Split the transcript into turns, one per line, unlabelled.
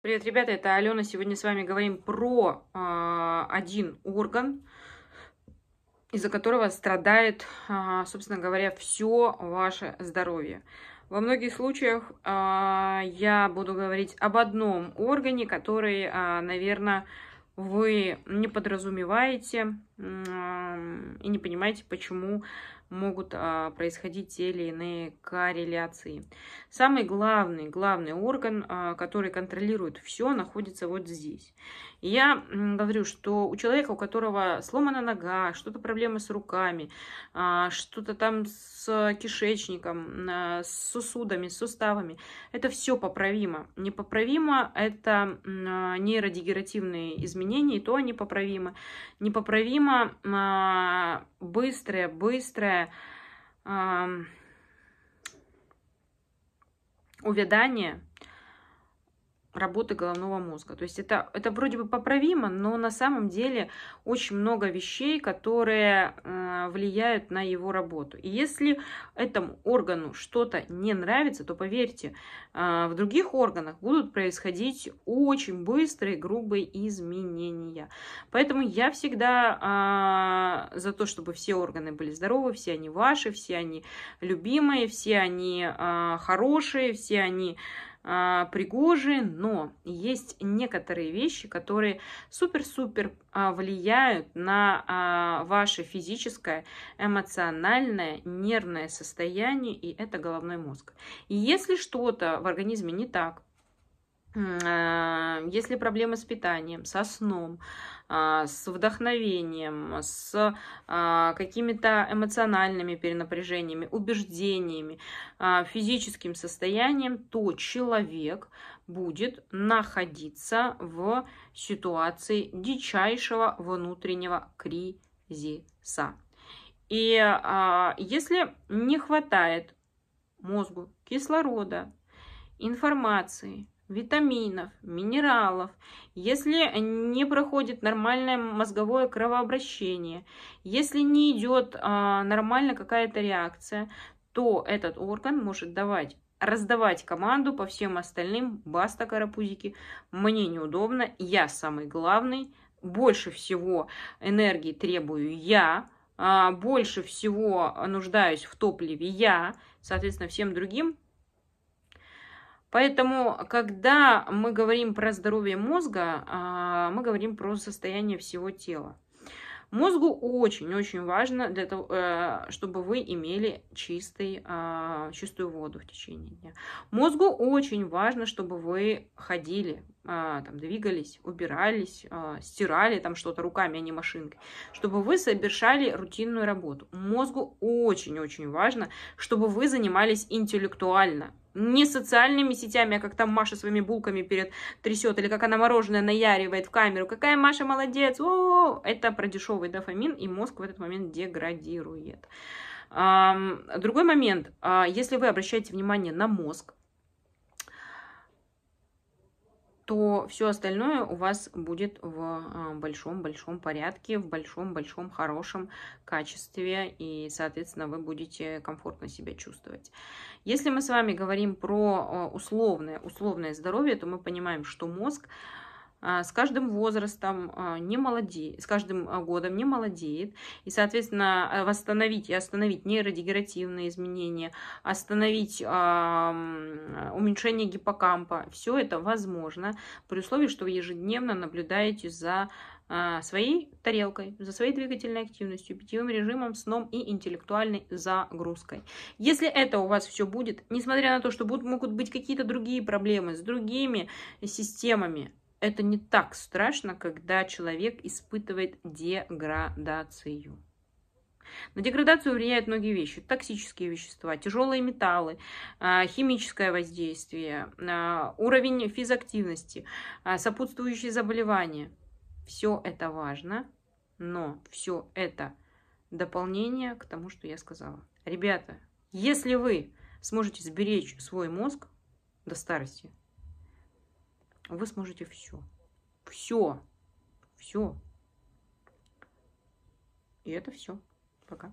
Привет, ребята, это Алена. Сегодня с вами говорим про э, один орган, из-за которого страдает, э, собственно говоря, все ваше здоровье. Во многих случаях э, я буду говорить об одном органе, который, э, наверное, вы не подразумеваете, и не понимаете, почему могут а, происходить те или иные корреляции. Самый главный, главный орган, а, который контролирует все, находится вот здесь. я говорю, что у человека, у которого сломана нога, что-то проблемы с руками, а, что-то там с кишечником, с сосудами, с суставами, это все поправимо. Непоправимо это а, нейродегеративные изменения, и то они поправимы. Непоправимо тема а, быстрая, быстрая увядание – работы головного мозга. То есть это, это вроде бы поправимо, но на самом деле очень много вещей, которые э, влияют на его работу. И если этому органу что-то не нравится, то поверьте, э, в других органах будут происходить очень быстрые, грубые изменения. Поэтому я всегда э, за то, чтобы все органы были здоровы, все они ваши, все они любимые, все они э, хорошие, все они... Э, а, пригожи, но есть некоторые вещи, которые супер-супер а, влияют на а, ваше физическое, эмоциональное, нервное состояние, и это головной мозг. И если что-то в организме не так, а, если проблемы с питанием, со сном, а, с вдохновением, с а, какими-то эмоциональными перенапряжениями, убеждениями, физическим состоянием, то человек будет находиться в ситуации дичайшего внутреннего кризиса. И если не хватает мозгу кислорода, информации, витаминов, минералов, если не проходит нормальное мозговое кровообращение, если не идет а, нормально какая-то реакция, то этот орган может давать раздавать команду по всем остальным, баста, карапузики, мне неудобно, я самый главный, больше всего энергии требую я, а, больше всего нуждаюсь в топливе я, соответственно, всем другим Поэтому, когда мы говорим про здоровье мозга, а, мы говорим про состояние всего тела. Мозгу очень-очень важно, для того, э, чтобы вы имели чистый, а, чистую воду в течение дня. Мозгу очень важно, чтобы вы ходили, а, там, двигались, убирались, стирали там что-то руками, а не машинкой, чтобы вы совершали рутинную работу. Мозгу очень-очень важно, чтобы вы занимались интеллектуально, не социальными сетями, а как там Маша своими булками перед трясет, или как она мороженое наяривает в камеру, какая Маша молодец, о, это про дешевый дофамин, и мозг в этот момент деградирует. Другой момент, а, если вы обращаете внимание на мозг, то все остальное у вас будет в а, большом-большом порядке, в большом-большом хорошем качестве, и, соответственно, вы будете комфортно себя чувствовать. Если мы с вами говорим про а, условное, условное здоровье, то мы понимаем, что мозг – а, с каждым возрастом а, не молодеет, с каждым а, годом не молодеет, и, соответственно, э, восстановить и остановить нейродегеративные изменения, остановить уменьшение гиппокампа, все это возможно при условии, что вы ежедневно наблюдаете за своей тарелкой, за своей двигательной активностью, питьевым режимом, сном и интеллектуальной загрузкой. Если это у вас все будет, несмотря на то, что будут, могут быть какие-то другие проблемы с другими системами, это не так страшно, когда человек испытывает деградацию. На деградацию влияют многие вещи. Токсические вещества, тяжелые металлы, а, химическое воздействие, а, уровень физактивности, а, сопутствующие заболевания. Все это важно, но все это дополнение к тому, что я сказала. Ребята, если вы сможете сберечь свой мозг до старости, вы сможете все. Все. Все. И это все. Пока.